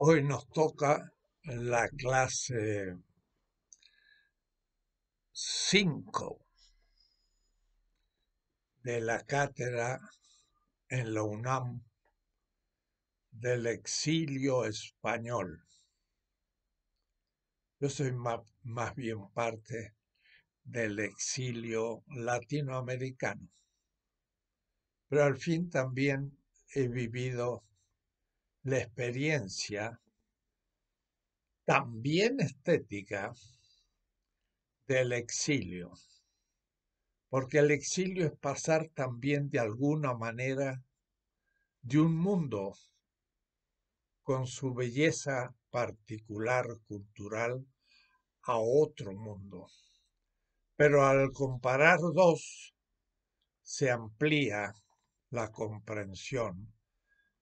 Hoy nos toca la clase 5 de la cátedra en la UNAM del exilio español. Yo soy más, más bien parte del exilio latinoamericano, pero al fin también he vivido la experiencia también estética del exilio, porque el exilio es pasar también de alguna manera de un mundo con su belleza particular, cultural, a otro mundo. Pero al comparar dos, se amplía la comprensión.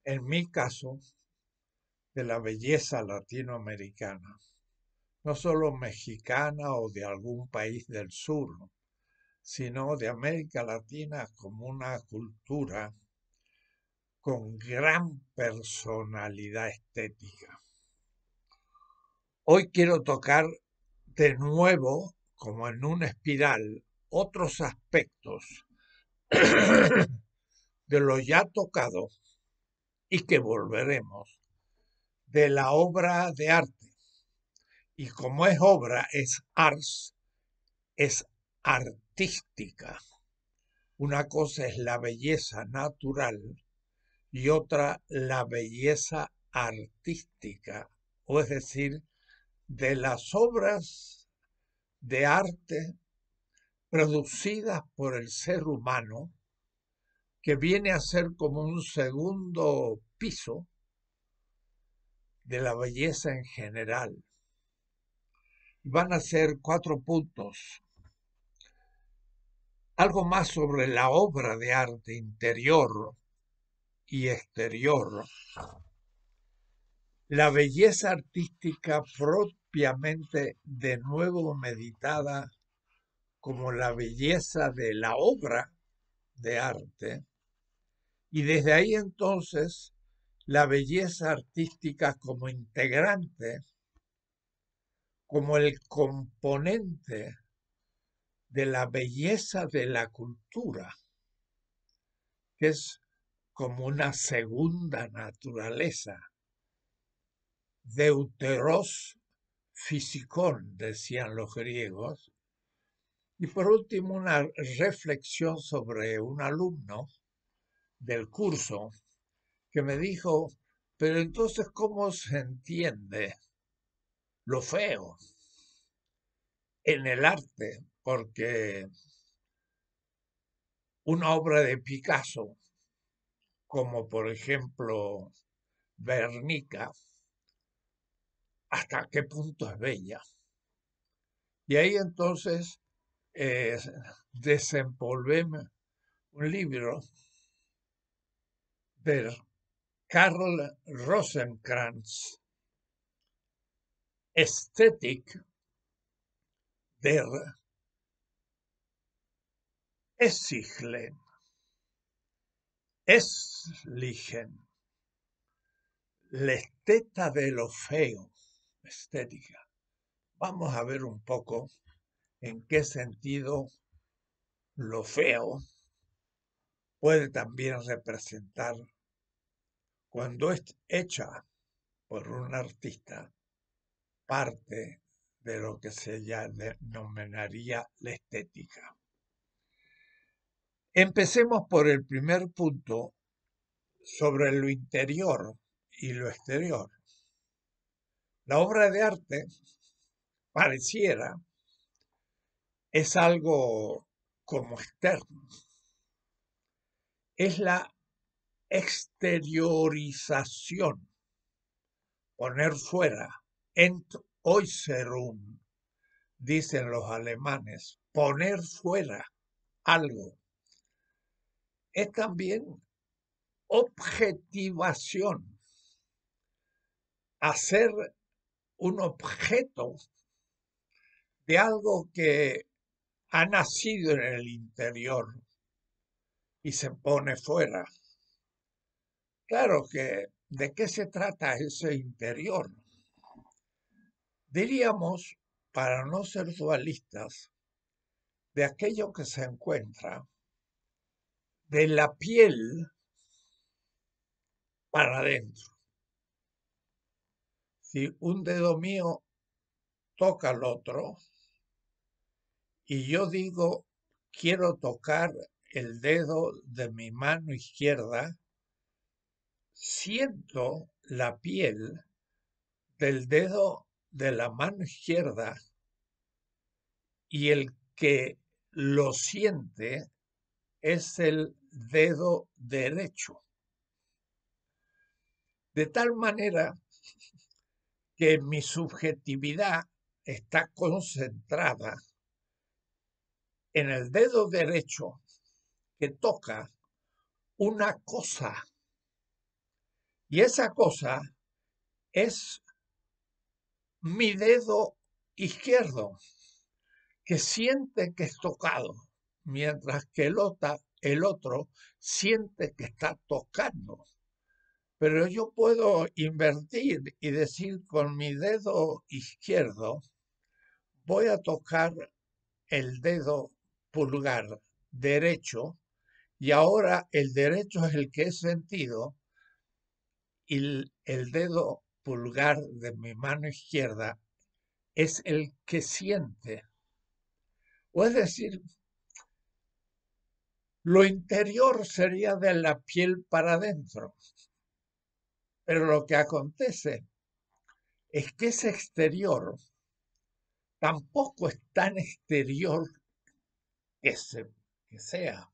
En mi caso, de la belleza latinoamericana, no solo mexicana o de algún país del sur, sino de América Latina como una cultura con gran personalidad estética. Hoy quiero tocar de nuevo, como en una espiral, otros aspectos de lo ya tocado y que volveremos de la obra de arte. Y como es obra, es ars, es artística. Una cosa es la belleza natural y otra la belleza artística, o es decir, de las obras de arte producidas por el ser humano, que viene a ser como un segundo piso de la belleza en general. Van a ser cuatro puntos. Algo más sobre la obra de arte interior y exterior. La belleza artística propiamente de nuevo meditada como la belleza de la obra de arte. Y desde ahí entonces la belleza artística como integrante, como el componente de la belleza de la cultura, que es como una segunda naturaleza. Deuteros fisicón, decían los griegos. Y por último, una reflexión sobre un alumno del curso que me dijo, pero entonces, ¿cómo se entiende lo feo en el arte? Porque una obra de Picasso, como por ejemplo Vernica hasta qué punto es bella. Y ahí entonces eh, desempolvé un libro del Carl Rosenkrantz, Estética der Essiglen, Eslichen, la de lo feo, estética. Vamos a ver un poco en qué sentido lo feo puede también representar cuando es hecha por un artista, parte de lo que se denominaría la estética. Empecemos por el primer punto sobre lo interior y lo exterior. La obra de arte pareciera es algo como externo. Es la exteriorización, poner fuera, Oiserum, dicen los alemanes, poner fuera algo. Es también objetivación, hacer un objeto de algo que ha nacido en el interior y se pone fuera. Claro que, ¿de qué se trata ese interior? Diríamos, para no ser dualistas, de aquello que se encuentra, de la piel para adentro. Si un dedo mío toca al otro y yo digo, quiero tocar el dedo de mi mano izquierda, Siento la piel del dedo de la mano izquierda y el que lo siente es el dedo derecho. De tal manera que mi subjetividad está concentrada en el dedo derecho que toca una cosa y esa cosa es mi dedo izquierdo, que siente que es tocado, mientras que el, el otro siente que está tocando. Pero yo puedo invertir y decir con mi dedo izquierdo, voy a tocar el dedo pulgar derecho y ahora el derecho es el que he sentido y el dedo pulgar de mi mano izquierda es el que siente. O es decir, lo interior sería de la piel para adentro. Pero lo que acontece es que ese exterior tampoco es tan exterior que, que sea.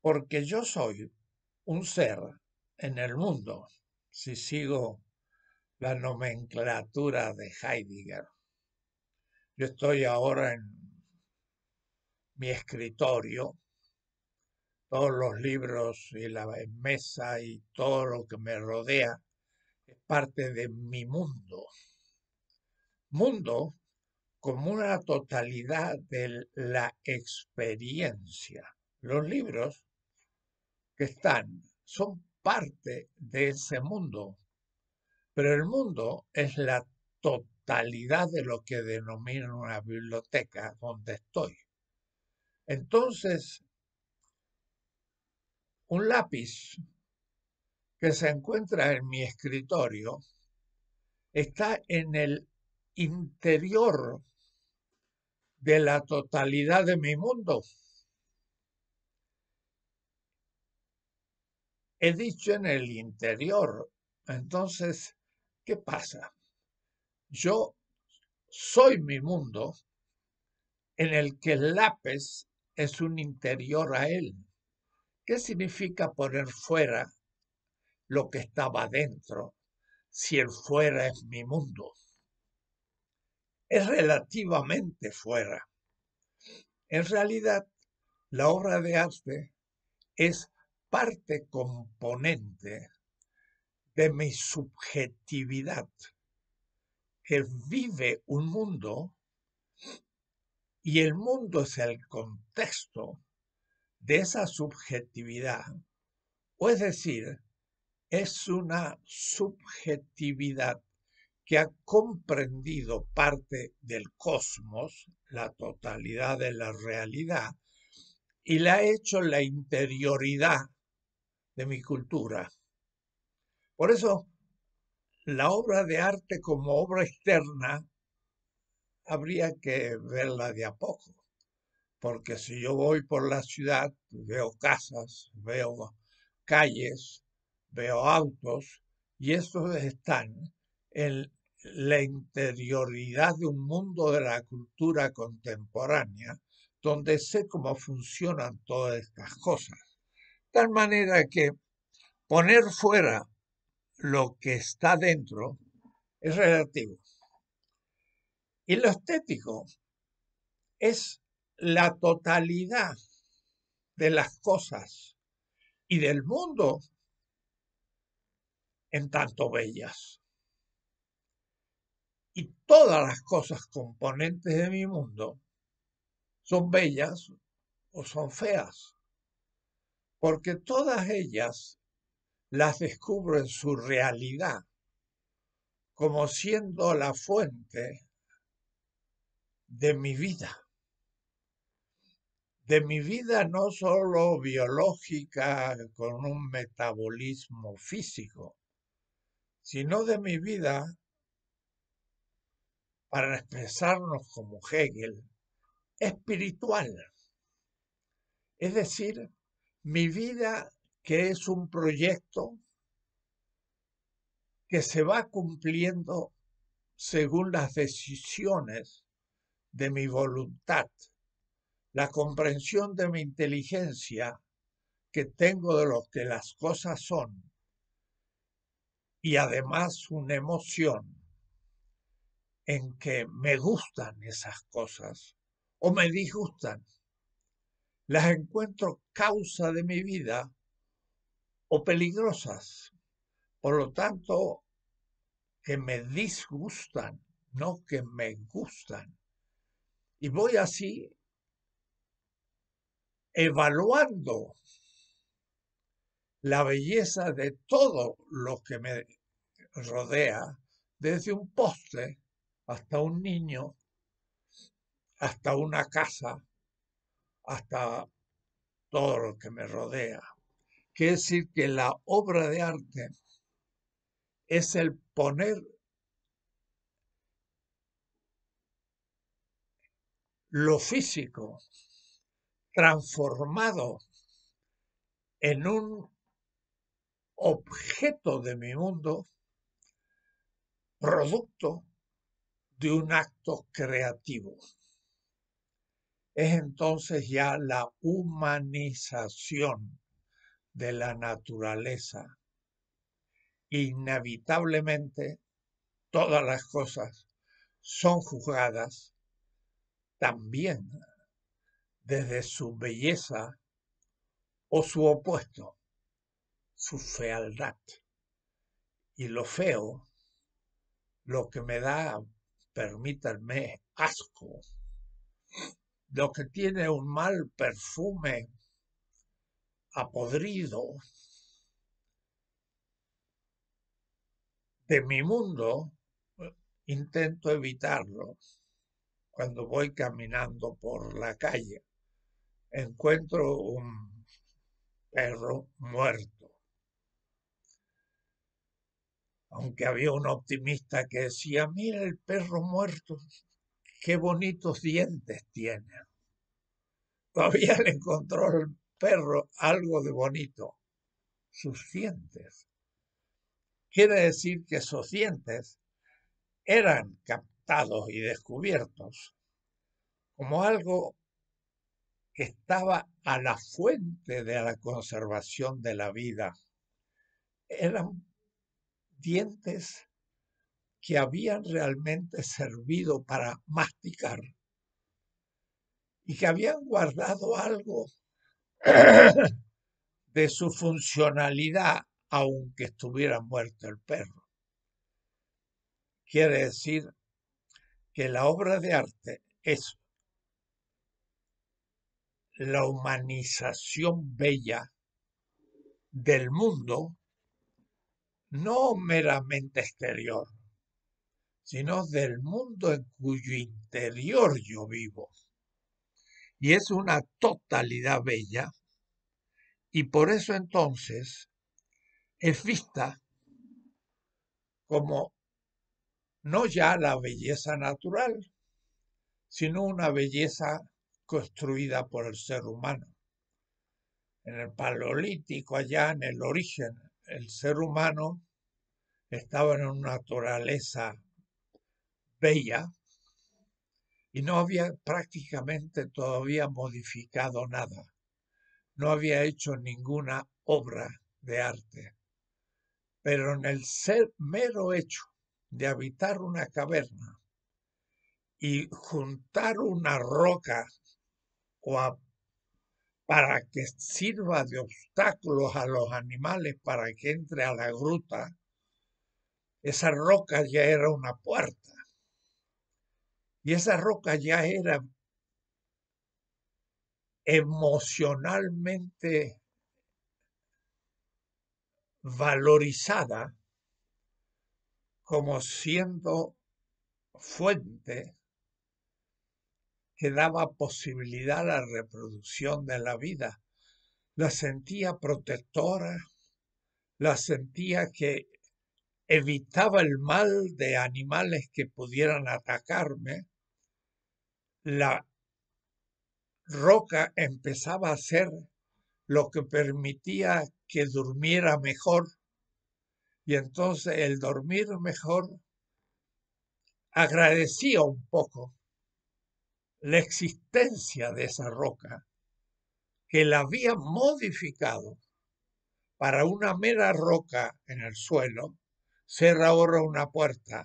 Porque yo soy un ser en el mundo, si sigo la nomenclatura de Heidegger. Yo estoy ahora en mi escritorio, todos los libros y la mesa y todo lo que me rodea es parte de mi mundo. Mundo como una totalidad de la experiencia. Los libros que están son parte de ese mundo. Pero el mundo es la totalidad de lo que denomina una biblioteca donde estoy. Entonces, un lápiz que se encuentra en mi escritorio está en el interior de la totalidad de mi mundo. He dicho en el interior. Entonces, ¿qué pasa? Yo soy mi mundo en el que el lápiz es un interior a él. ¿Qué significa poner fuera lo que estaba dentro si el fuera es mi mundo? Es relativamente fuera. En realidad, la obra de arte es parte componente de mi subjetividad que vive un mundo y el mundo es el contexto de esa subjetividad, o es decir, es una subjetividad que ha comprendido parte del cosmos, la totalidad de la realidad, y la ha hecho la interioridad de mi cultura. Por eso, la obra de arte como obra externa habría que verla de a poco, porque si yo voy por la ciudad, veo casas, veo calles, veo autos, y estos están en la interioridad de un mundo de la cultura contemporánea, donde sé cómo funcionan todas estas cosas. Tal manera que poner fuera lo que está dentro es relativo. Y lo estético es la totalidad de las cosas y del mundo en tanto bellas. Y todas las cosas componentes de mi mundo son bellas o son feas porque todas ellas las descubro en su realidad como siendo la fuente de mi vida, de mi vida no solo biológica con un metabolismo físico, sino de mi vida para expresarnos como Hegel, espiritual. Es decir, mi vida que es un proyecto que se va cumpliendo según las decisiones de mi voluntad, la comprensión de mi inteligencia que tengo de lo que las cosas son y además una emoción en que me gustan esas cosas o me disgustan las encuentro causa de mi vida o peligrosas. Por lo tanto, que me disgustan, no que me gustan. Y voy así evaluando la belleza de todo lo que me rodea, desde un poste hasta un niño, hasta una casa, hasta todo lo que me rodea. Quiere decir que la obra de arte es el poner lo físico transformado en un objeto de mi mundo, producto de un acto creativo es entonces ya la humanización de la naturaleza. Inevitablemente todas las cosas son juzgadas también desde su belleza o su opuesto, su fealdad. Y lo feo, lo que me da, permítanme, asco, lo que tiene un mal perfume apodrido de mi mundo, intento evitarlo cuando voy caminando por la calle. Encuentro un perro muerto. Aunque había un optimista que decía, mira el perro muerto, qué bonitos dientes tiene. Todavía le encontró el perro algo de bonito, sus dientes. Quiere decir que esos dientes eran captados y descubiertos como algo que estaba a la fuente de la conservación de la vida. Eran dientes que habían realmente servido para masticar y que habían guardado algo de su funcionalidad aunque estuviera muerto el perro. Quiere decir que la obra de arte es la humanización bella del mundo, no meramente exterior, sino del mundo en cuyo interior yo vivo. Y es una totalidad bella, y por eso entonces es vista como no ya la belleza natural, sino una belleza construida por el ser humano. En el paleolítico, allá en el origen, el ser humano estaba en una naturaleza y no había prácticamente todavía modificado nada, no había hecho ninguna obra de arte, pero en el ser mero hecho de habitar una caverna y juntar una roca o para que sirva de obstáculos a los animales para que entre a la gruta, esa roca ya era una puerta y esa roca ya era emocionalmente valorizada como siendo fuente que daba posibilidad a la reproducción de la vida. La sentía protectora, la sentía que evitaba el mal de animales que pudieran atacarme la roca empezaba a ser lo que permitía que durmiera mejor. Y entonces el dormir mejor agradecía un poco la existencia de esa roca, que la había modificado para una mera roca en el suelo, ser ahora una puerta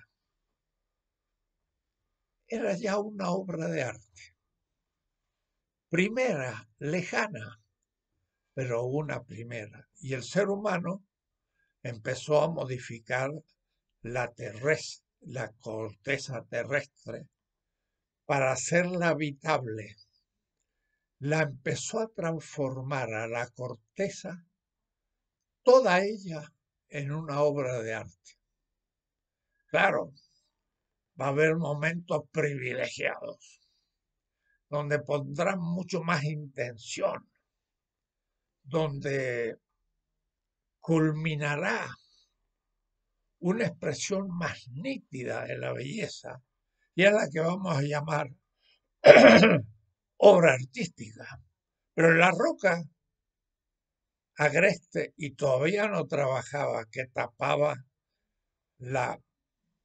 era ya una obra de arte. Primera, lejana, pero una primera. Y el ser humano empezó a modificar la la corteza terrestre, para hacerla habitable. La empezó a transformar a la corteza, toda ella, en una obra de arte. Claro, va a haber momentos privilegiados, donde pondrán mucho más intención, donde culminará una expresión más nítida de la belleza y es la que vamos a llamar obra artística. Pero la roca agreste y todavía no trabajaba, que tapaba la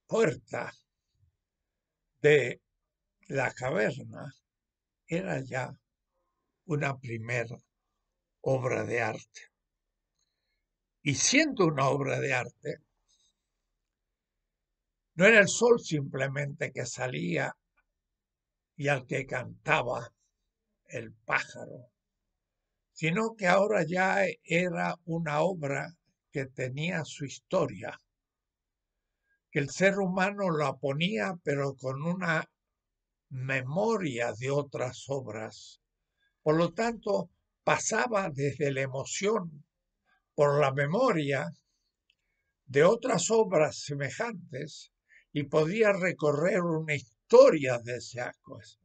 puerta de la caverna era ya una primera obra de arte. Y siendo una obra de arte, no era el sol simplemente que salía y al que cantaba el pájaro, sino que ahora ya era una obra que tenía su historia, el ser humano la ponía, pero con una memoria de otras obras. Por lo tanto, pasaba desde la emoción por la memoria de otras obras semejantes y podía recorrer una historia de ese cosas.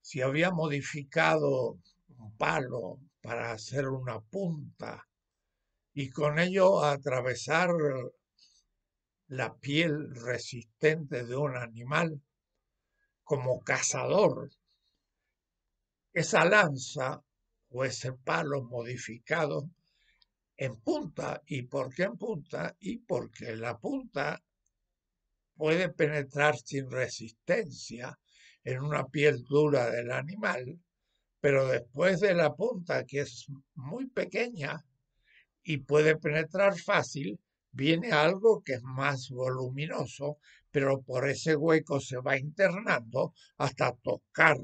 Si había modificado un palo para hacer una punta y con ello atravesar la piel resistente de un animal como cazador. Esa lanza o ese palo modificado en punta. ¿Y por qué en punta? Y porque la punta puede penetrar sin resistencia en una piel dura del animal, pero después de la punta, que es muy pequeña y puede penetrar fácil, viene algo que es más voluminoso, pero por ese hueco se va internando hasta tocar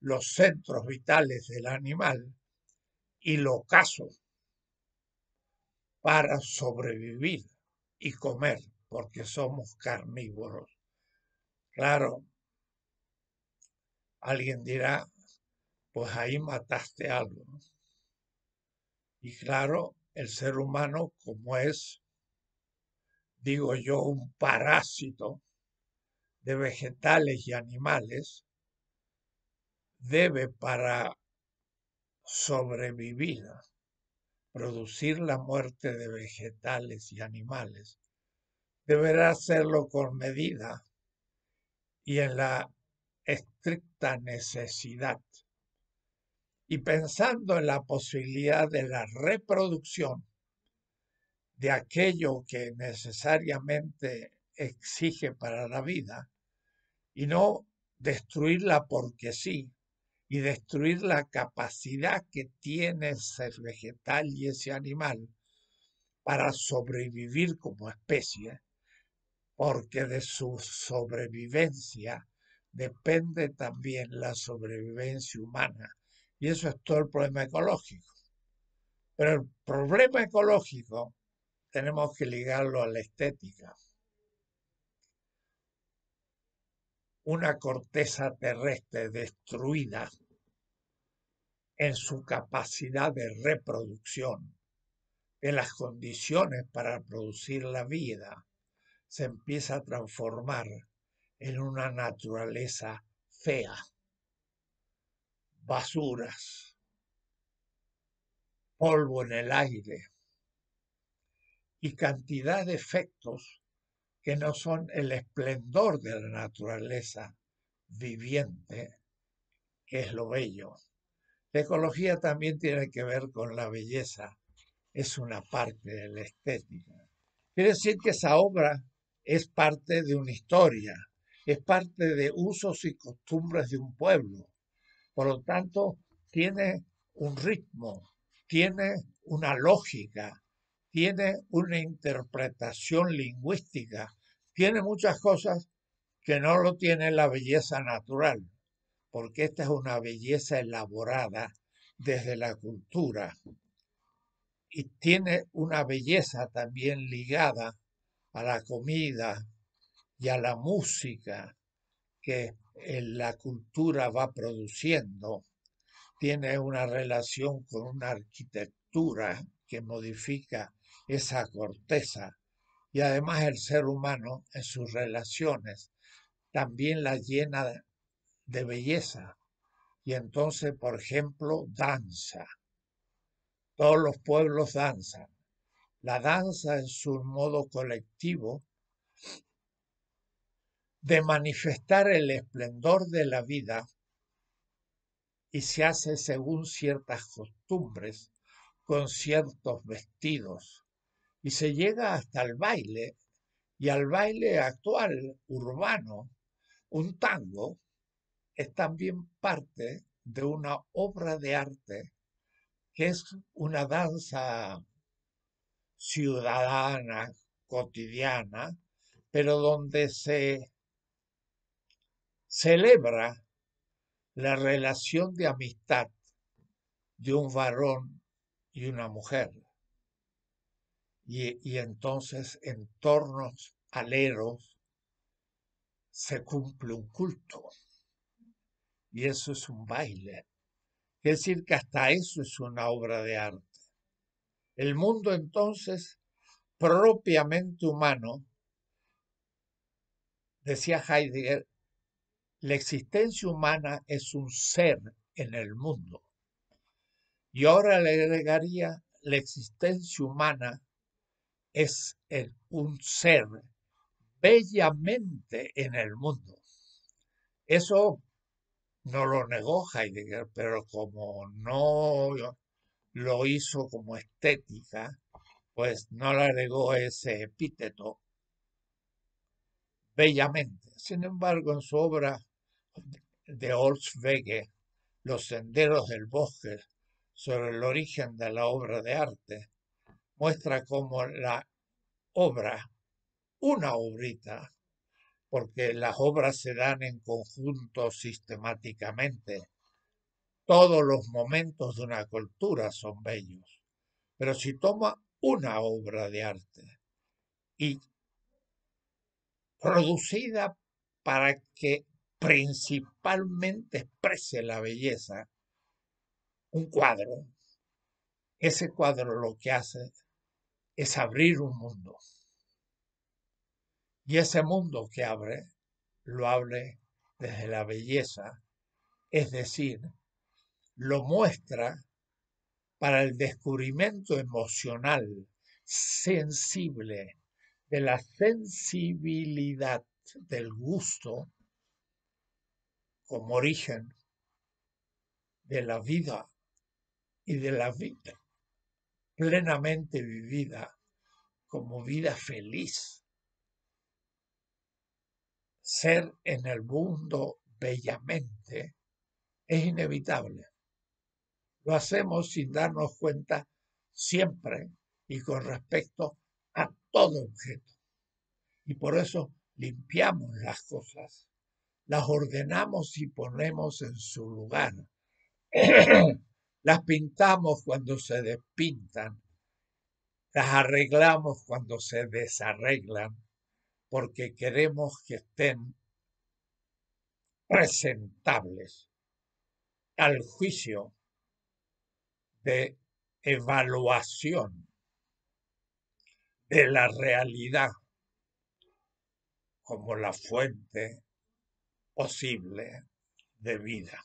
los centros vitales del animal y lo caso para sobrevivir y comer, porque somos carnívoros. Claro, alguien dirá, pues ahí mataste algo. Y claro, el ser humano como es, digo yo, un parásito de vegetales y animales, debe para sobrevivir, producir la muerte de vegetales y animales, deberá hacerlo con medida y en la estricta necesidad y pensando en la posibilidad de la reproducción de aquello que necesariamente exige para la vida y no destruirla porque sí y destruir la capacidad que tiene ese vegetal y ese animal para sobrevivir como especie, porque de su sobrevivencia depende también la sobrevivencia humana y eso es todo el problema ecológico. Pero el problema ecológico tenemos que ligarlo a la estética. Una corteza terrestre destruida en su capacidad de reproducción, en las condiciones para producir la vida, se empieza a transformar en una naturaleza fea basuras, polvo en el aire y cantidad de efectos que no son el esplendor de la naturaleza viviente, que es lo bello. La ecología también tiene que ver con la belleza, es una parte de la estética. Quiere decir que esa obra es parte de una historia, es parte de usos y costumbres de un pueblo, por lo tanto, tiene un ritmo, tiene una lógica, tiene una interpretación lingüística, tiene muchas cosas que no lo tiene la belleza natural, porque esta es una belleza elaborada desde la cultura y tiene una belleza también ligada a la comida y a la música que eh, la cultura va produciendo, tiene una relación con una arquitectura que modifica esa corteza y además el ser humano en sus relaciones también la llena de belleza y entonces por ejemplo danza todos los pueblos danzan la danza en su modo colectivo de manifestar el esplendor de la vida y se hace según ciertas costumbres, con ciertos vestidos, y se llega hasta el baile, y al baile actual, urbano, un tango es también parte de una obra de arte que es una danza ciudadana, cotidiana, pero donde se celebra la relación de amistad de un varón y una mujer. Y, entonces en tornos aleros se cumple un culto. Y eso es un baile. Es decir, que hasta eso es una obra de arte. El mundo entonces, propiamente humano, decía Heidegger, la existencia humana es un ser en el mundo. Y ahora le agregaría, la existencia humana es el, un ser bellamente en el mundo. Eso no lo negó Heidegger, pero como no lo hizo como estética, pues no le agregó ese epíteto bellamente. Sin embargo, en su obra de Wege Los senderos del bosque, sobre el origen de la obra de arte, muestra cómo la obra, una obrita, porque las obras se dan en conjunto sistemáticamente. Todos los momentos de una cultura son bellos, pero si toma una obra de arte y producida para que principalmente exprese la belleza, un cuadro, ese cuadro lo que hace es abrir un mundo. Y ese mundo que abre, lo abre desde la belleza, es decir, lo muestra para el descubrimiento emocional, sensible, de la sensibilidad, del gusto como origen de la vida y de la vida plenamente vivida como vida feliz. Ser en el mundo bellamente es inevitable. Lo hacemos sin darnos cuenta siempre y con respecto a todo objeto. Y por eso limpiamos las cosas las ordenamos y ponemos en su lugar. las pintamos cuando se despintan, las arreglamos cuando se desarreglan, porque queremos que estén presentables al juicio de evaluación de la realidad como la fuente posible de vida.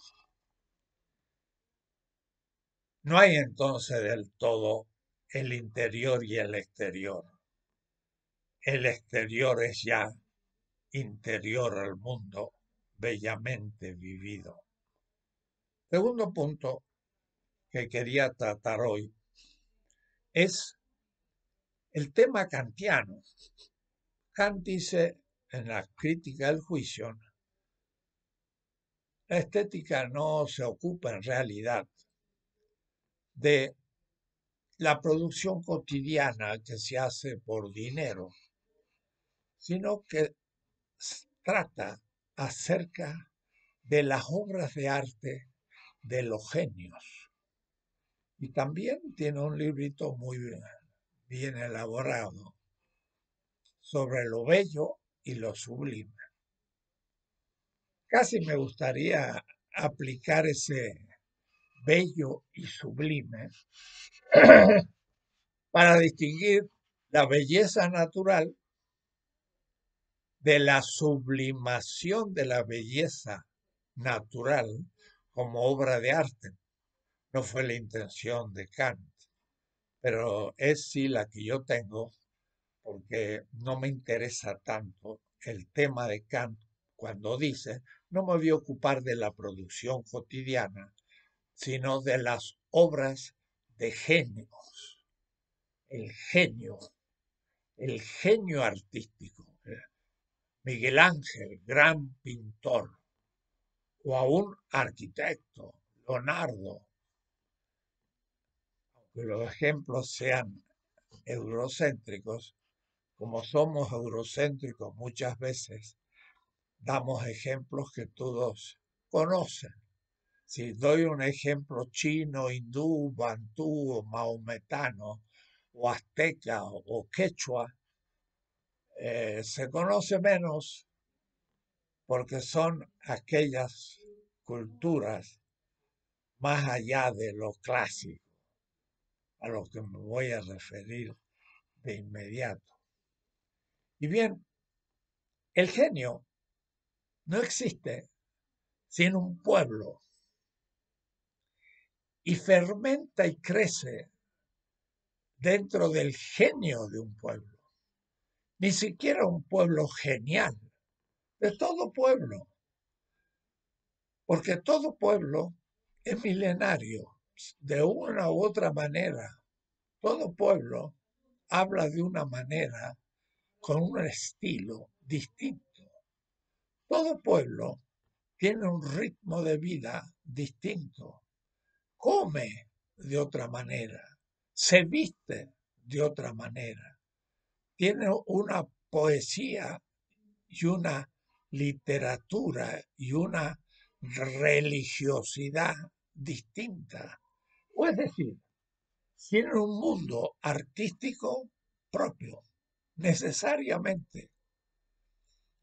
No hay entonces del todo el interior y el exterior. El exterior es ya interior al mundo bellamente vivido. Segundo punto que quería tratar hoy es el tema kantiano. Kant dice en la crítica del juicio la estética no se ocupa en realidad de la producción cotidiana que se hace por dinero, sino que trata acerca de las obras de arte de los genios. Y también tiene un librito muy bien, elaborado sobre lo bello y lo sublime. Casi me gustaría aplicar ese bello y sublime para distinguir la belleza natural de la sublimación de la belleza natural como obra de arte. No fue la intención de Kant, pero es sí la que yo tengo porque no me interesa tanto el tema de Kant cuando dice, no me voy a ocupar de la producción cotidiana, sino de las obras de genios. El genio, el genio artístico. Miguel Ángel, gran pintor, o un arquitecto, Leonardo. Aunque los ejemplos sean eurocéntricos, como somos eurocéntricos muchas veces, damos ejemplos que todos conocen. Si doy un ejemplo chino, hindú, bantú, maometano, o azteca o quechua, eh, se conoce menos porque son aquellas culturas más allá de lo clásico, a lo que me voy a referir de inmediato. Y bien, el genio no existe sin un pueblo. Y fermenta y crece dentro del genio de un pueblo. Ni siquiera un pueblo genial, de todo pueblo. Porque todo pueblo es milenario, de una u otra manera. Todo pueblo habla de una manera, con un estilo distinto todo pueblo tiene un ritmo de vida distinto, come de otra manera, se viste de otra manera, tiene una poesía y una literatura y una religiosidad distinta. O es decir, tiene un mundo artístico propio, necesariamente.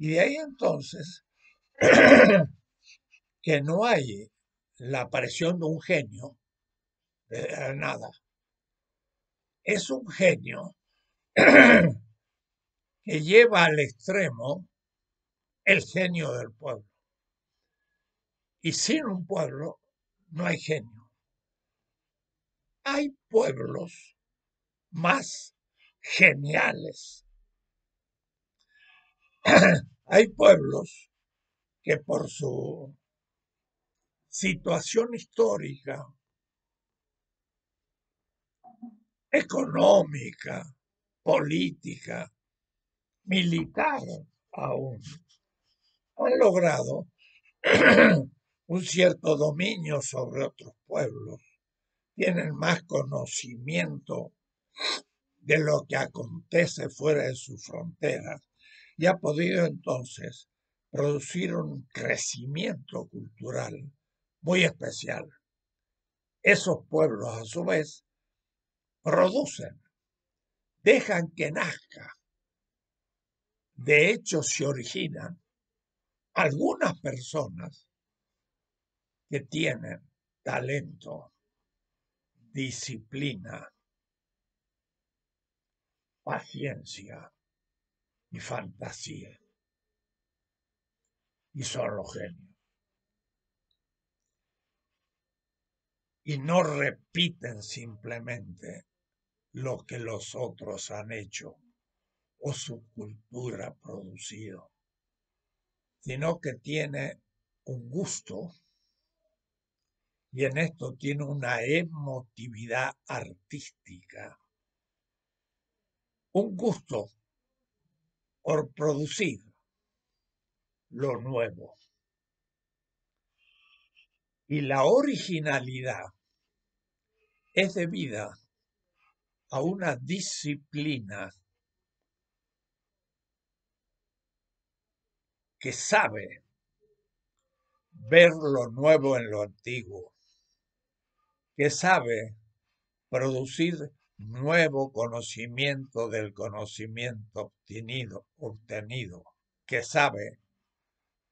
Y de ahí entonces que no hay la aparición de un genio de nada. Es un genio que lleva al extremo el genio del pueblo. Y sin un pueblo no hay genio. Hay pueblos más geniales Hay pueblos que por su situación histórica, económica, política, militar aún, han logrado un cierto dominio sobre otros pueblos, tienen más conocimiento de lo que acontece fuera de sus fronteras y ha podido entonces producir un crecimiento cultural muy especial. Esos pueblos, a su vez, producen, dejan que nazca. De hecho, se originan algunas personas que tienen talento, disciplina, paciencia, y fantasía. Y son los genios. Y no repiten simplemente lo que los otros han hecho o su cultura ha producido, sino que tiene un gusto y en esto tiene una emotividad artística. Un gusto por producir lo nuevo. Y la originalidad es debida a una disciplina que sabe ver lo nuevo en lo antiguo, que sabe producir nuevo conocimiento del conocimiento obtenido, obtenido que sabe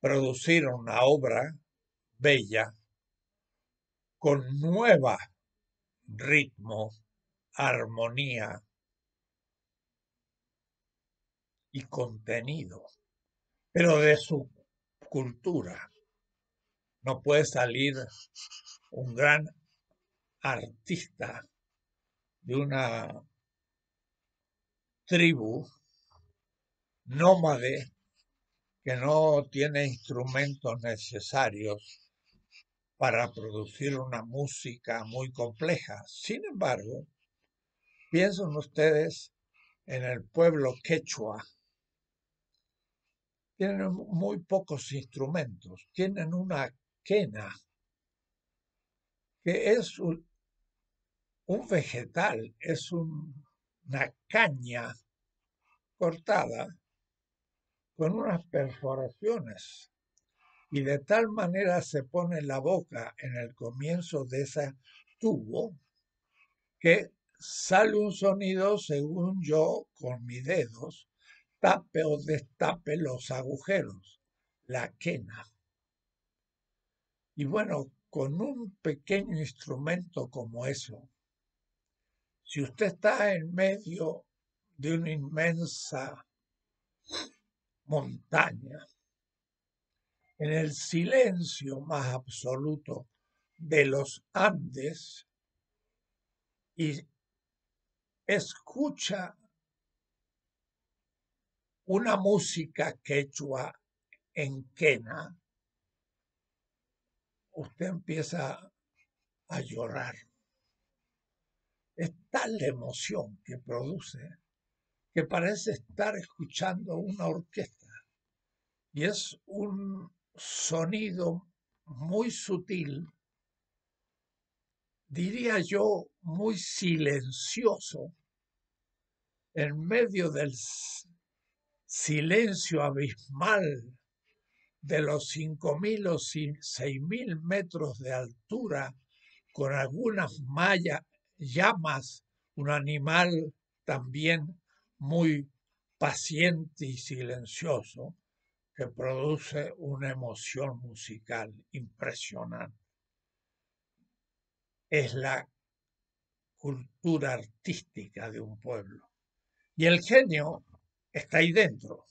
producir una obra bella con nueva ritmo, armonía y contenido, pero de su cultura. No puede salir un gran artista de una tribu nómade que no tiene instrumentos necesarios para producir una música muy compleja. Sin embargo, piensen ustedes en el pueblo quechua. Tienen muy pocos instrumentos, tienen una quena, que es un vegetal, es una caña cortada con unas perforaciones y de tal manera se pone la boca en el comienzo de ese tubo que sale un sonido según yo con mis dedos tape o destape los agujeros, la quena. Y bueno, con un pequeño instrumento como eso, si usted está en medio de una inmensa montaña, en el silencio más absoluto de los Andes, y escucha una música quechua en quena, usted empieza a llorar. Es tal emoción que produce que parece estar escuchando una orquesta. Y es un sonido muy sutil, diría yo, muy silencioso, en medio del silencio abismal de los 5.000 o 6.000 metros de altura, con algunas mallas, llamas, un animal también muy paciente y silencioso, que produce una emoción musical impresionante. Es la cultura artística de un pueblo. Y el genio está ahí dentro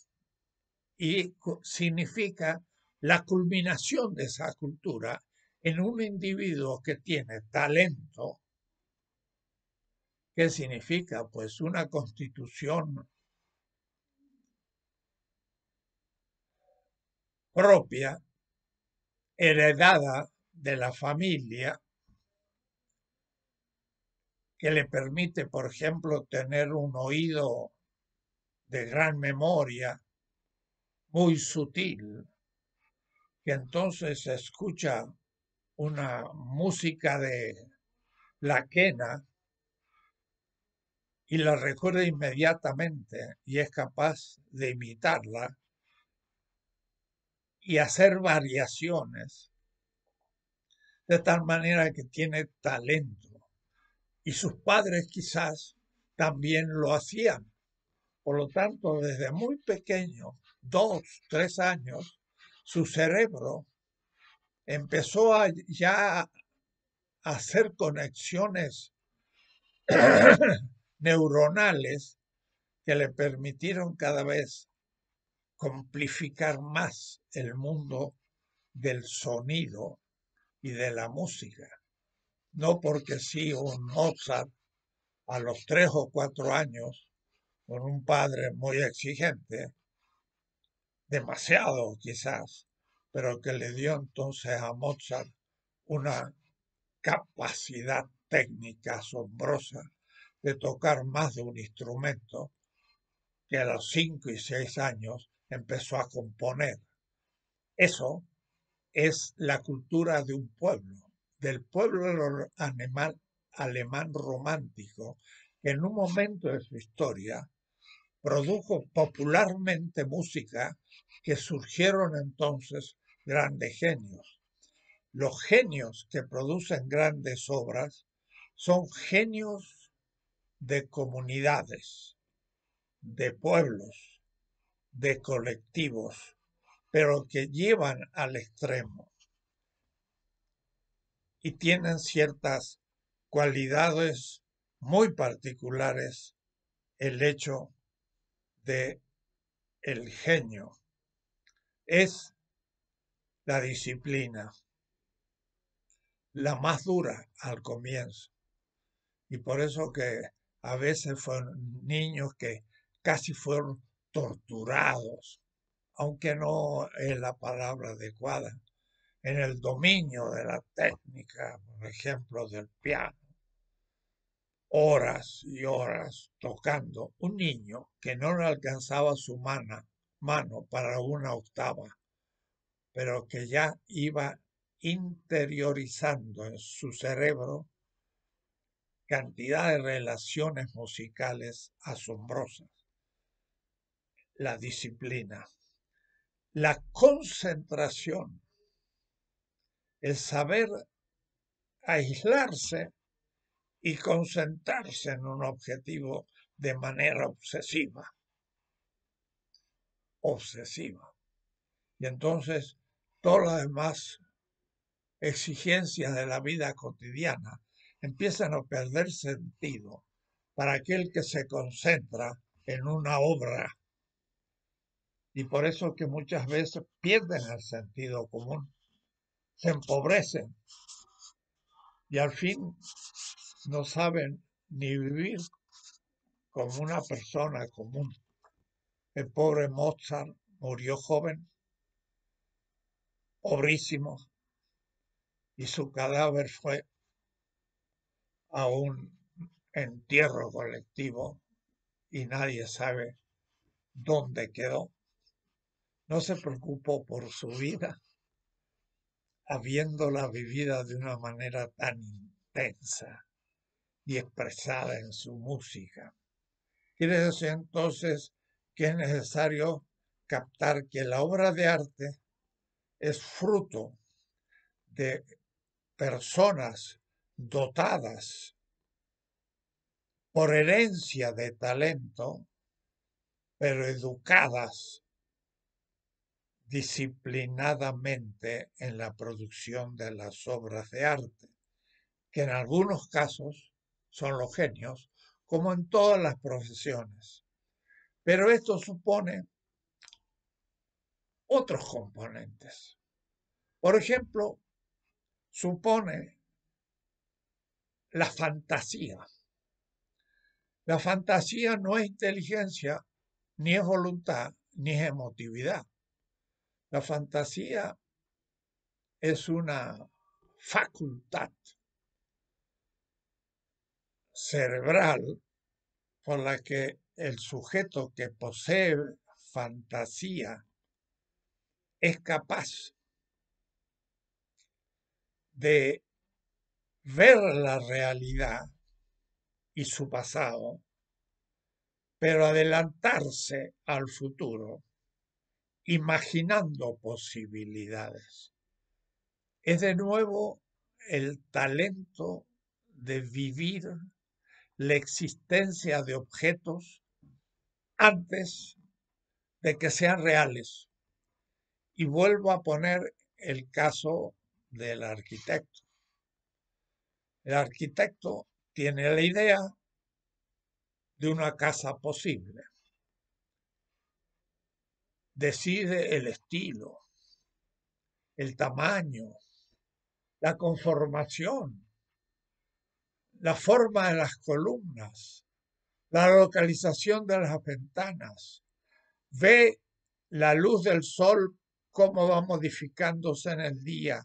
y significa la culminación de esa cultura en un individuo que tiene talento, ¿Qué significa? Pues una constitución propia, heredada de la familia, que le permite, por ejemplo, tener un oído de gran memoria, muy sutil, que entonces escucha una música de la quena y la recuerda inmediatamente y es capaz de imitarla y hacer variaciones de tal manera que tiene talento. Y sus padres quizás también lo hacían. Por lo tanto, desde muy pequeño, dos, tres años, su cerebro empezó a ya a hacer conexiones neuronales que le permitieron cada vez complificar más el mundo del sonido y de la música. No porque sí un Mozart a los tres o cuatro años, con un padre muy exigente, demasiado quizás, pero que le dio entonces a Mozart una capacidad técnica asombrosa de tocar más de un instrumento, que a los cinco y seis años empezó a componer. Eso es la cultura de un pueblo, del pueblo animal, alemán romántico, que en un momento de su historia produjo popularmente música que surgieron entonces grandes genios. Los genios que producen grandes obras son genios de comunidades, de pueblos, de colectivos, pero que llevan al extremo y tienen ciertas cualidades muy particulares el hecho de el genio es la disciplina la más dura al comienzo y por eso que a veces fueron niños que casi fueron torturados, aunque no es la palabra adecuada, en el dominio de la técnica, por ejemplo, del piano. Horas y horas tocando un niño que no le alcanzaba su mano, mano para una octava, pero que ya iba interiorizando en su cerebro cantidad de relaciones musicales asombrosas. La disciplina, la concentración, el saber aislarse y concentrarse en un objetivo de manera obsesiva. Obsesiva. Y entonces todas las demás exigencias de la vida cotidiana empiezan a perder sentido para aquel que se concentra en una obra. Y por eso que muchas veces pierden el sentido común, se empobrecen y al fin no saben ni vivir como una persona común. El pobre Mozart murió joven, pobrísimo, y su cadáver fue a un entierro colectivo y nadie sabe dónde quedó. No se preocupó por su vida, habiéndola vivida de una manera tan intensa y expresada en su música. Quiere decir entonces que es necesario captar que la obra de arte es fruto de personas dotadas por herencia de talento, pero educadas disciplinadamente en la producción de las obras de arte, que en algunos casos son los genios, como en todas las profesiones. Pero esto supone otros componentes. Por ejemplo, supone la fantasía. La fantasía no es inteligencia, ni es voluntad, ni es emotividad. La fantasía es una facultad cerebral por la que el sujeto que posee fantasía es capaz de ver la realidad y su pasado, pero adelantarse al futuro, imaginando posibilidades. Es de nuevo el talento de vivir la existencia de objetos antes de que sean reales. Y vuelvo a poner el caso del arquitecto. El arquitecto tiene la idea de una casa posible. Decide el estilo, el tamaño, la conformación, la forma de las columnas, la localización de las ventanas. Ve la luz del sol cómo va modificándose en el día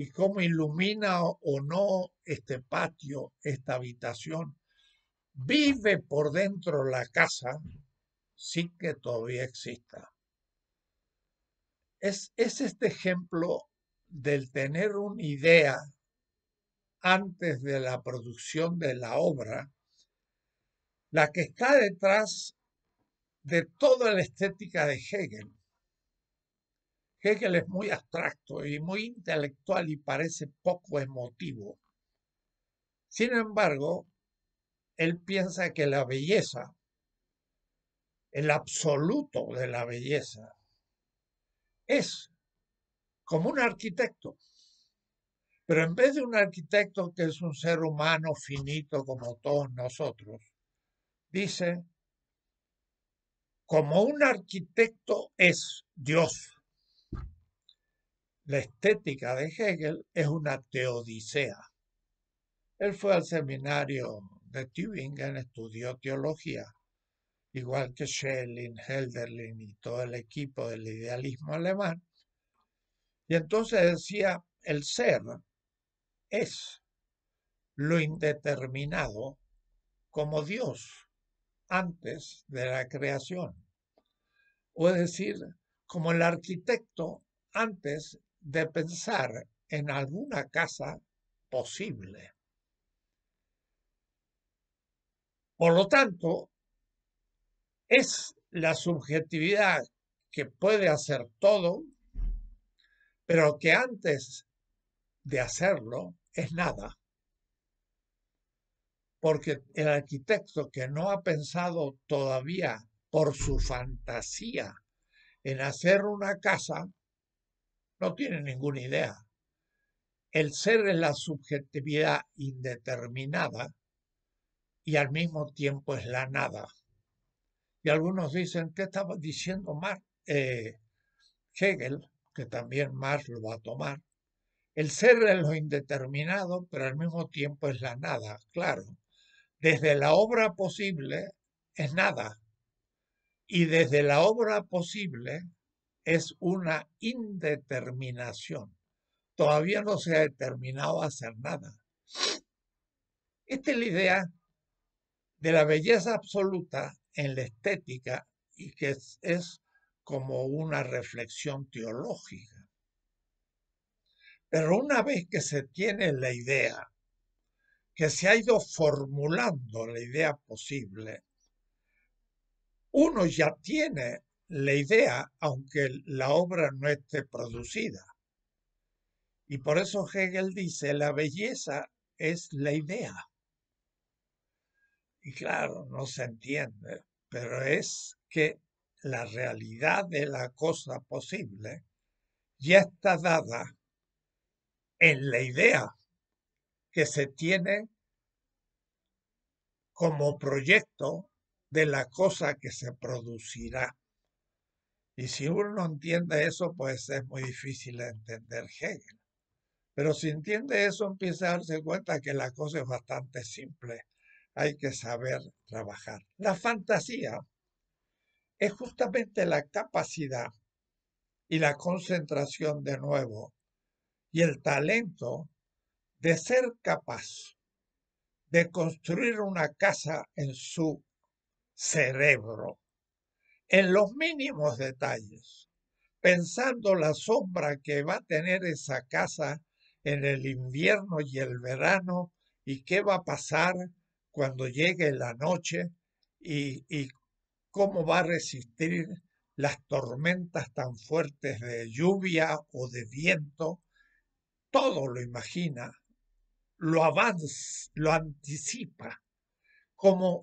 y cómo ilumina o no este patio, esta habitación. Vive por dentro la casa sin que todavía exista. Es, es este ejemplo del tener una idea antes de la producción de la obra, la que está detrás de toda la estética de Hegel, Hegel es muy abstracto y muy intelectual y parece poco emotivo. Sin embargo, él piensa que la belleza, el absoluto de la belleza, es como un arquitecto. Pero en vez de un arquitecto que es un ser humano finito como todos nosotros, dice, como un arquitecto es Dios. La estética de Hegel es una teodicea. Él fue al seminario de Tübingen, estudió teología, igual que Schelling, Helderlin y todo el equipo del idealismo alemán. Y entonces decía, el ser es lo indeterminado como Dios antes de la creación. O es decir, como el arquitecto antes de pensar en alguna casa posible. Por lo tanto, es la subjetividad que puede hacer todo, pero que antes de hacerlo es nada. Porque el arquitecto que no ha pensado todavía por su fantasía en hacer una casa, no tiene ninguna idea. El ser es la subjetividad indeterminada y al mismo tiempo es la nada. Y algunos dicen, ¿qué estaba diciendo Marx? Eh, Hegel, que también Marx lo va a tomar. El ser es lo indeterminado, pero al mismo tiempo es la nada, claro. Desde la obra posible es nada. Y desde la obra posible es una indeterminación. Todavía no se ha determinado a hacer nada. Esta es la idea de la belleza absoluta en la estética y que es, como una reflexión teológica. Pero una vez que se tiene la idea, que se ha ido formulando la idea posible, uno ya tiene la idea, aunque la obra no esté producida. Y por eso Hegel dice, la belleza es la idea. Y claro, no se entiende, pero es que la realidad de la cosa posible ya está dada en la idea que se tiene como proyecto de la cosa que se producirá. Y si uno no entiende eso, pues es muy difícil entender Hegel. Pero si entiende eso, empieza a darse cuenta que la cosa es bastante simple. Hay que saber trabajar. La fantasía es justamente la capacidad y la concentración de nuevo y el talento de ser capaz de construir una casa en su cerebro en los mínimos detalles, pensando la sombra que va a tener esa casa en el invierno y el verano y qué va a pasar cuando llegue la noche y, y cómo va a resistir las tormentas tan fuertes de lluvia o de viento, todo lo imagina, lo avanza, lo anticipa, como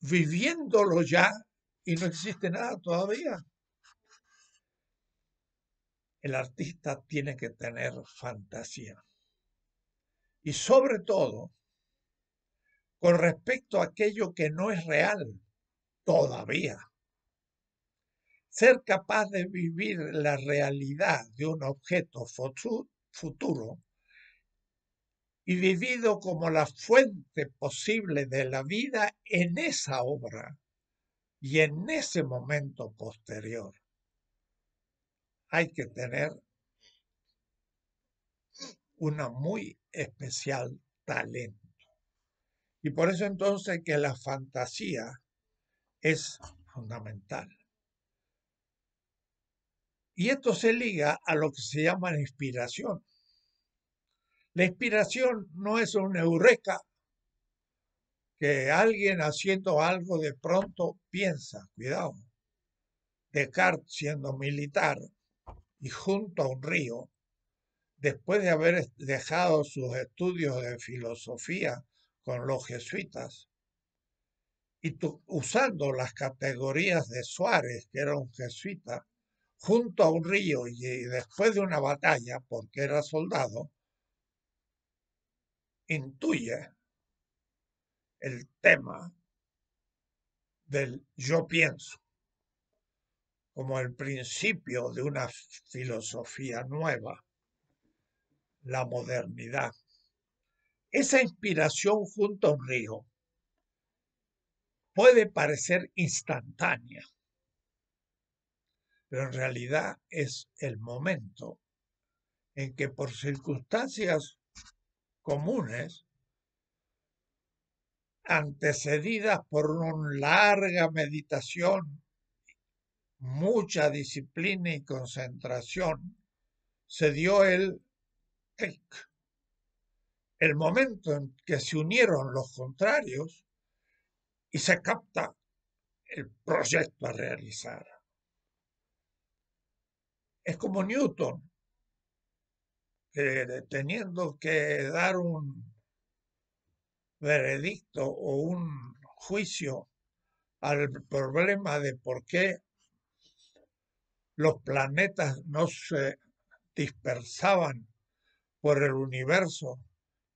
viviéndolo ya y no existe nada todavía. El artista tiene que tener fantasía. Y sobre todo, con respecto a aquello que no es real todavía. Ser capaz de vivir la realidad de un objeto futuro y vivido como la fuente posible de la vida en esa obra y en ese momento posterior hay que tener una muy especial talento. Y por eso entonces que la fantasía es fundamental. Y esto se liga a lo que se llama la inspiración. La inspiración no es un eureka que alguien haciendo algo de pronto piensa, cuidado, Descartes siendo militar y junto a un río, después de haber dejado sus estudios de filosofía con los jesuitas, y usando las categorías de Suárez, que era un jesuita, junto a un río y después de una batalla, porque era soldado, intuye el tema del yo pienso como el principio de una filosofía nueva, la modernidad. Esa inspiración junto a un río puede parecer instantánea, pero en realidad es el momento en que por circunstancias comunes antecedidas por una larga meditación, mucha disciplina y concentración, se dio el El momento en que se unieron los contrarios y se capta el proyecto a realizar. Es como Newton, que teniendo que dar un veredicto o un juicio al problema de por qué los planetas no se dispersaban por el universo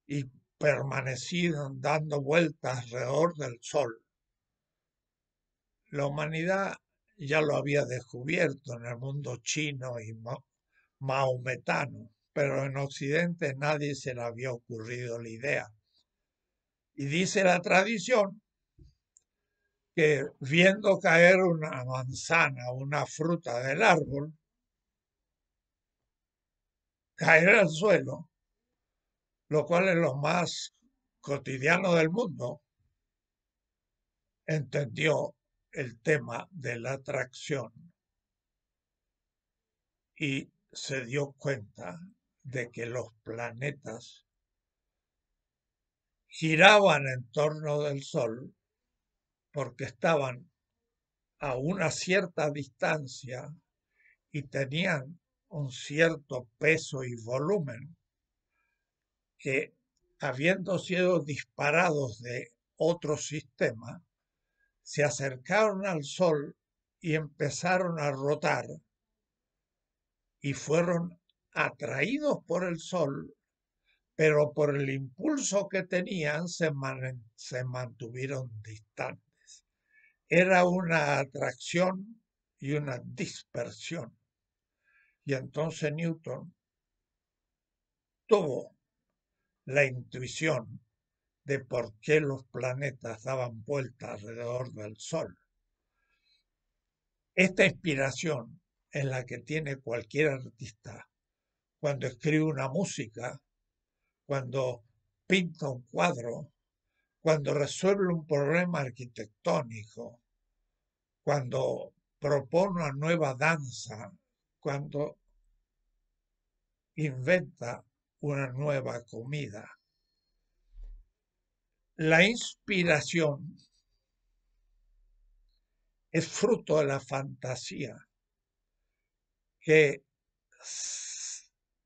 y permanecían dando vueltas alrededor del Sol. La humanidad ya lo había descubierto en el mundo chino y maometano, pero en Occidente nadie se le había ocurrido la idea. Y dice la tradición que viendo caer una manzana, una fruta del árbol, caer al suelo, lo cual es lo más cotidiano del mundo, entendió el tema de la atracción y se dio cuenta de que los planetas giraban en torno del Sol porque estaban a una cierta distancia y tenían un cierto peso y volumen que habiendo sido disparados de otro sistema, se acercaron al Sol y empezaron a rotar y fueron atraídos por el Sol pero por el impulso que tenían se, mantuvieron distantes. Era una atracción y una dispersión. Y entonces Newton tuvo la intuición de por qué los planetas daban vueltas alrededor del Sol. Esta inspiración en la que tiene cualquier artista cuando escribe una música cuando pinta un cuadro, cuando resuelve un problema arquitectónico, cuando propone una nueva danza, cuando inventa una nueva comida. La inspiración es fruto de la fantasía, que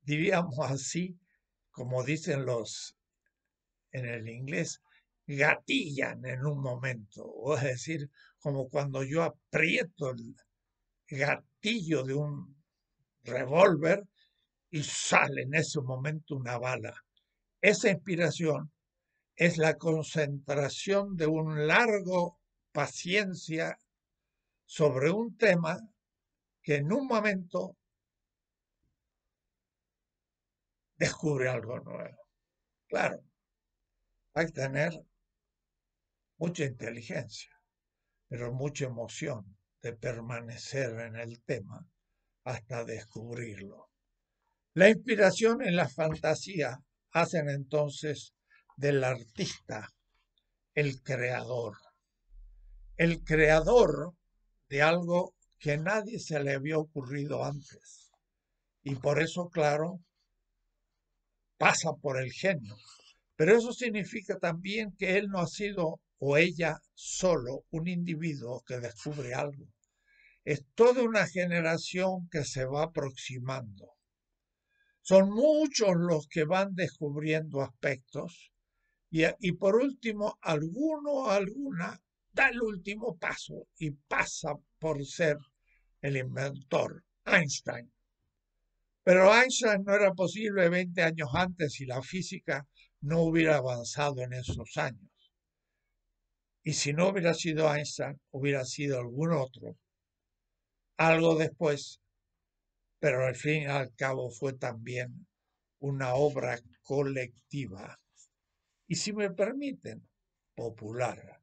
diríamos así, como dicen los en el inglés, gatillan en un momento, o es decir, como cuando yo aprieto el gatillo de un revólver y sale en ese momento una bala. Esa inspiración es la concentración de un largo paciencia sobre un tema que en un momento descubre algo nuevo. Claro, hay que tener mucha inteligencia, pero mucha emoción de permanecer en el tema hasta descubrirlo. La inspiración en la fantasía hacen entonces del artista el creador. El creador de algo que nadie se le había ocurrido antes. Y por eso, claro, pasa por el genio. Pero eso significa también que él no ha sido o ella solo un individuo que descubre algo. Es toda una generación que se va aproximando. Son muchos los que van descubriendo aspectos y, y por último, alguno o alguna da el último paso y pasa por ser el inventor, Einstein, pero Einstein no era posible 20 años antes si la física no hubiera avanzado en esos años. Y si no hubiera sido Einstein, hubiera sido algún otro, algo después, pero al fin y al cabo fue también una obra colectiva. Y si me permiten, popular,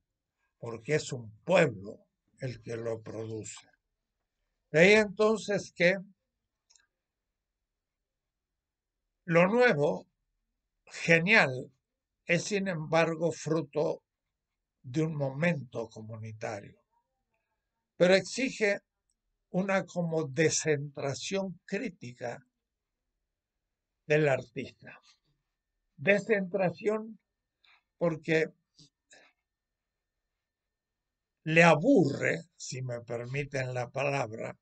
porque es un pueblo el que lo produce. De ahí entonces que lo nuevo, genial, es sin embargo fruto de un momento comunitario, pero exige una como descentración crítica del artista. Descentración porque le aburre, si me permiten la palabra,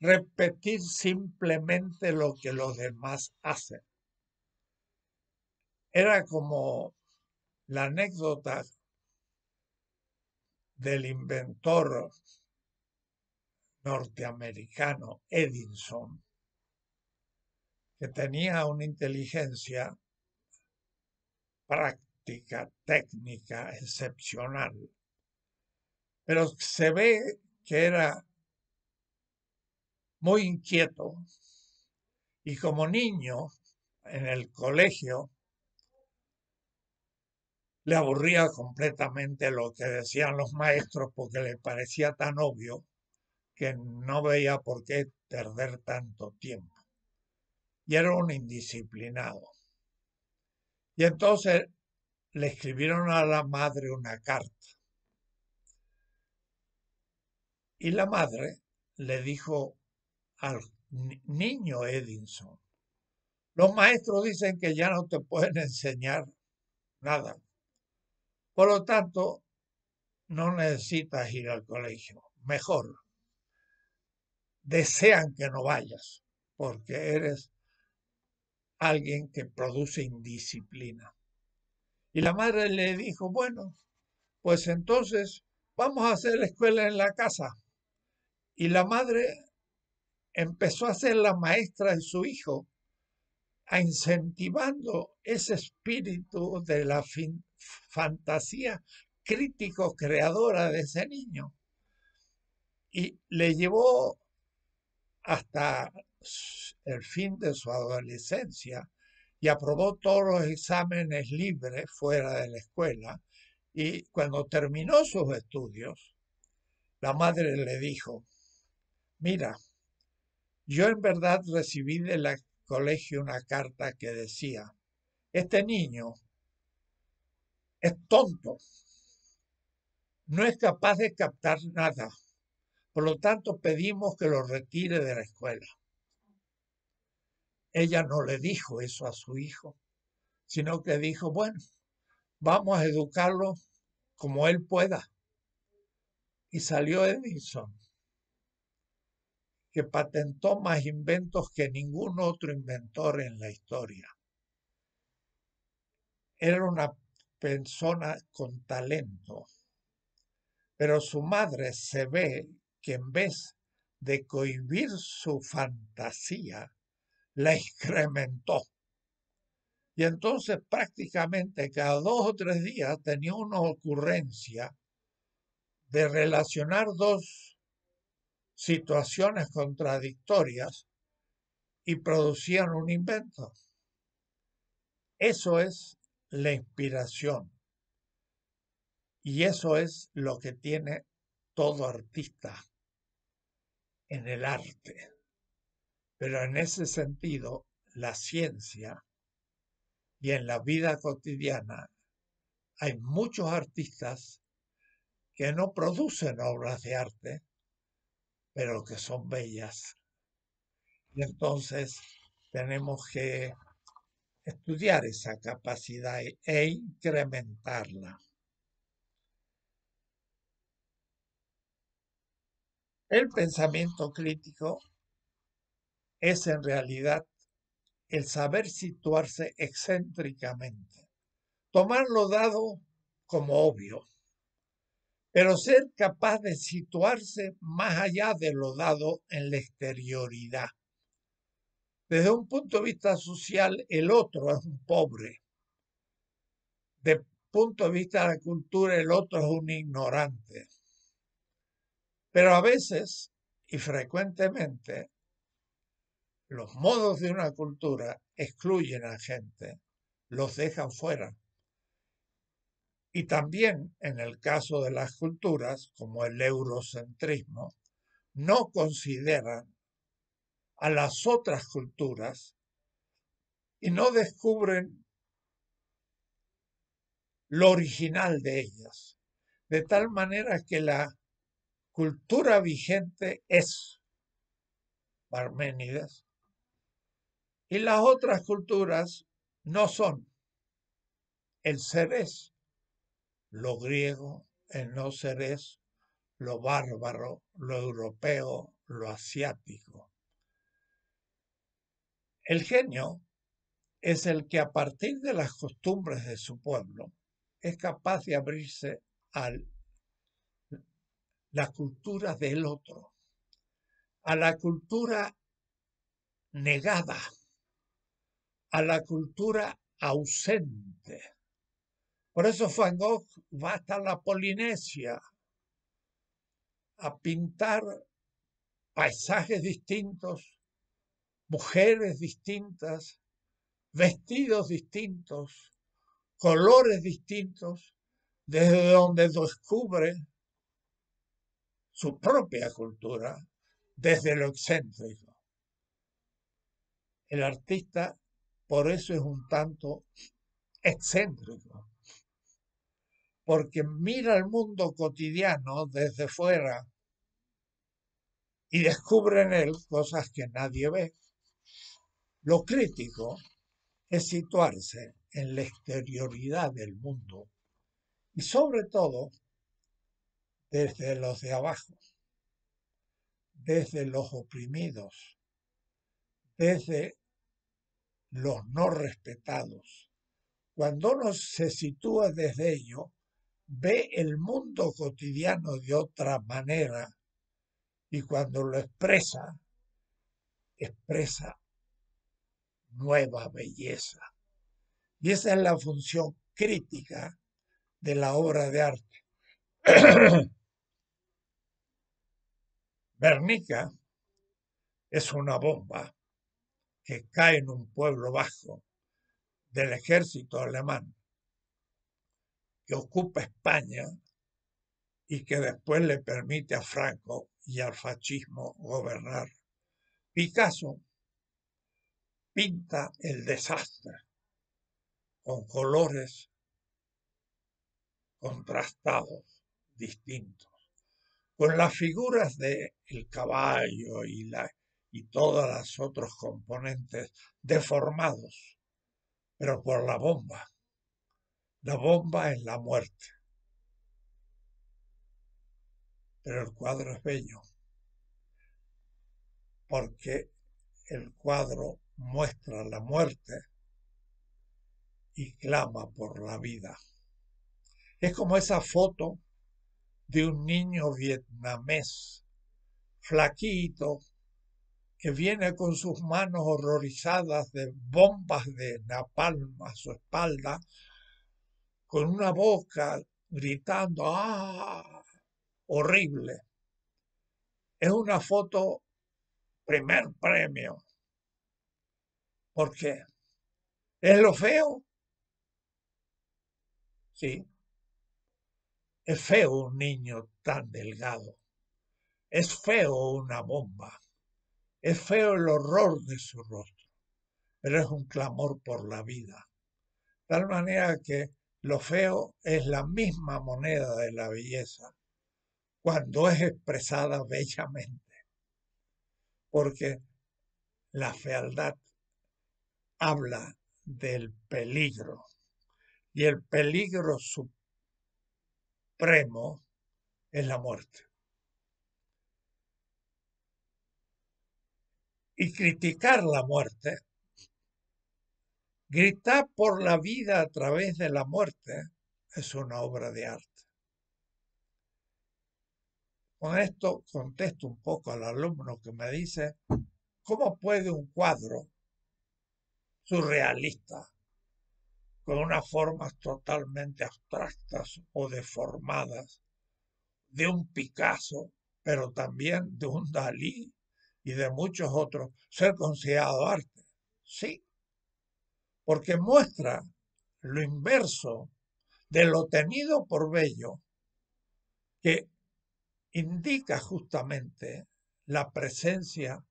repetir simplemente lo que los demás hacen. Era como la anécdota del inventor norteamericano Edison, que tenía una inteligencia práctica, técnica, excepcional. Pero se ve que era muy inquieto y como niño en el colegio le aburría completamente lo que decían los maestros porque le parecía tan obvio que no veía por qué perder tanto tiempo. Y era un indisciplinado. Y entonces le escribieron a la madre una carta. Y la madre le dijo al niño Edison. Los maestros dicen que ya no te pueden enseñar nada. Por lo tanto, no necesitas ir al colegio. Mejor, desean que no vayas porque eres alguien que produce indisciplina. Y la madre le dijo, bueno, pues entonces vamos a hacer la escuela en la casa. Y la madre empezó a ser la maestra de su hijo, a incentivando ese espíritu de la fantasía crítico-creadora de ese niño. Y le llevó hasta el fin de su adolescencia y aprobó todos los exámenes libres fuera de la escuela. Y cuando terminó sus estudios, la madre le dijo, mira, yo en verdad recibí del colegio una carta que decía, este niño es tonto, no es capaz de captar nada, por lo tanto pedimos que lo retire de la escuela. Ella no le dijo eso a su hijo, sino que dijo, bueno, vamos a educarlo como él pueda. Y salió Edison que patentó más inventos que ningún otro inventor en la historia. Era una persona con talento, pero su madre se ve que en vez de cohibir su fantasía, la incrementó. Y entonces prácticamente cada dos o tres días tenía una ocurrencia de relacionar dos situaciones contradictorias y producían un invento. Eso es la inspiración. Y eso es lo que tiene todo artista en el arte. Pero en ese sentido, la ciencia y en la vida cotidiana hay muchos artistas que no producen obras de arte, pero que son bellas. Y entonces tenemos que estudiar esa capacidad e, e incrementarla. El pensamiento crítico es en realidad el saber situarse excéntricamente, tomar lo dado como obvio, pero ser capaz de situarse más allá de lo dado en la exterioridad. Desde un punto de vista social, el otro es un pobre. De punto de vista de la cultura, el otro es un ignorante. Pero a veces y frecuentemente, los modos de una cultura excluyen a gente, los dejan fuera y también en el caso de las culturas, como el eurocentrismo, no consideran a las otras culturas y no descubren lo original de ellas, de tal manera que la cultura vigente es Parménides y las otras culturas no son, el ser lo griego, el no ser es, lo bárbaro, lo europeo, lo asiático. El genio es el que a partir de las costumbres de su pueblo es capaz de abrirse a la cultura del otro, a la cultura negada, a la cultura ausente, por eso Van Gogh va hasta la Polinesia a pintar paisajes distintos, mujeres distintas, vestidos distintos, colores distintos, desde donde descubre su propia cultura, desde lo excéntrico. El artista por eso es un tanto excéntrico porque mira el mundo cotidiano desde fuera y descubre en él cosas que nadie ve. Lo crítico es situarse en la exterioridad del mundo y sobre todo desde los de abajo, desde los oprimidos, desde los no respetados. Cuando uno se sitúa desde ello, ve el mundo cotidiano de otra manera y cuando lo expresa, expresa nueva belleza. Y esa es la función crítica de la obra de arte. Bernica es una bomba que cae en un pueblo bajo del ejército alemán que ocupa España y que después le permite a Franco y al fascismo gobernar. Picasso pinta el desastre con colores contrastados, distintos, con las figuras del el caballo y, todas y todos los otros componentes deformados, pero por la bomba. La bomba es la muerte. Pero el cuadro es bello, porque el cuadro muestra la muerte y clama por la vida. Es como esa foto de un niño vietnamés, flaquito, que viene con sus manos horrorizadas de bombas de napalm a su espalda con una boca gritando, ¡ah! Horrible. Es una foto primer premio. ¿Por qué? ¿Es lo feo? Sí. Es feo un niño tan delgado. Es feo una bomba. Es feo el horror de su rostro. Pero es un clamor por la vida. Tal manera que lo feo es la misma moneda de la belleza cuando es expresada bellamente, porque la fealdad habla del peligro y el peligro supremo es la muerte. Y criticar la muerte Gritar por la vida a través de la muerte es una obra de arte. Con esto contesto un poco al alumno que me dice, ¿cómo puede un cuadro surrealista, con unas formas totalmente abstractas o deformadas, de un Picasso, pero también de un Dalí y de muchos otros, ser considerado arte? Sí, porque muestra lo inverso de lo tenido por bello, que indica justamente la presencia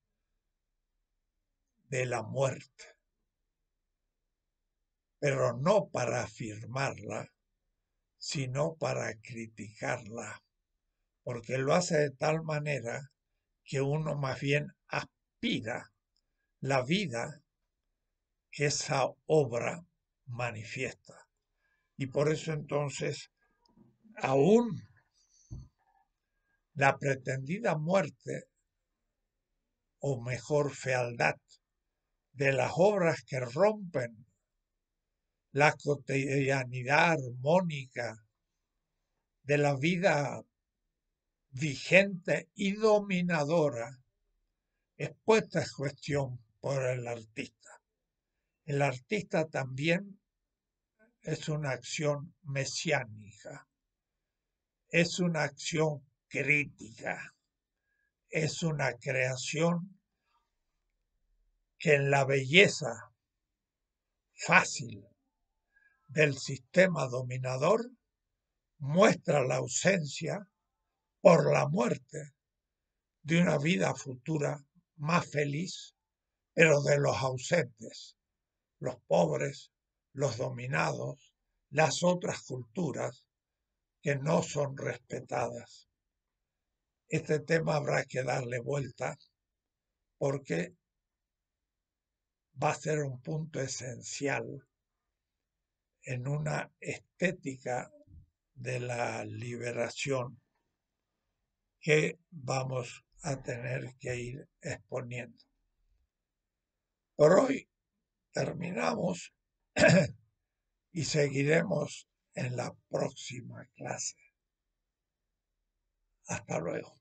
de la muerte, pero no para afirmarla, sino para criticarla, porque lo hace de tal manera que uno más bien aspira la vida esa obra manifiesta. Y por eso entonces, aún la pretendida muerte, o mejor fealdad, de las obras que rompen la cotidianidad armónica de la vida vigente y dominadora, es puesta en cuestión por el artista. El artista también es una acción mesiánica, es una acción crítica, es una creación que en la belleza fácil del sistema dominador muestra la ausencia por la muerte de una vida futura más feliz, pero de los ausentes, los pobres, los dominados, las otras culturas que no son respetadas. Este tema habrá que darle vuelta porque va a ser un punto esencial en una estética de la liberación que vamos a tener que ir exponiendo. Por hoy terminamos y seguiremos en la próxima clase. Hasta luego.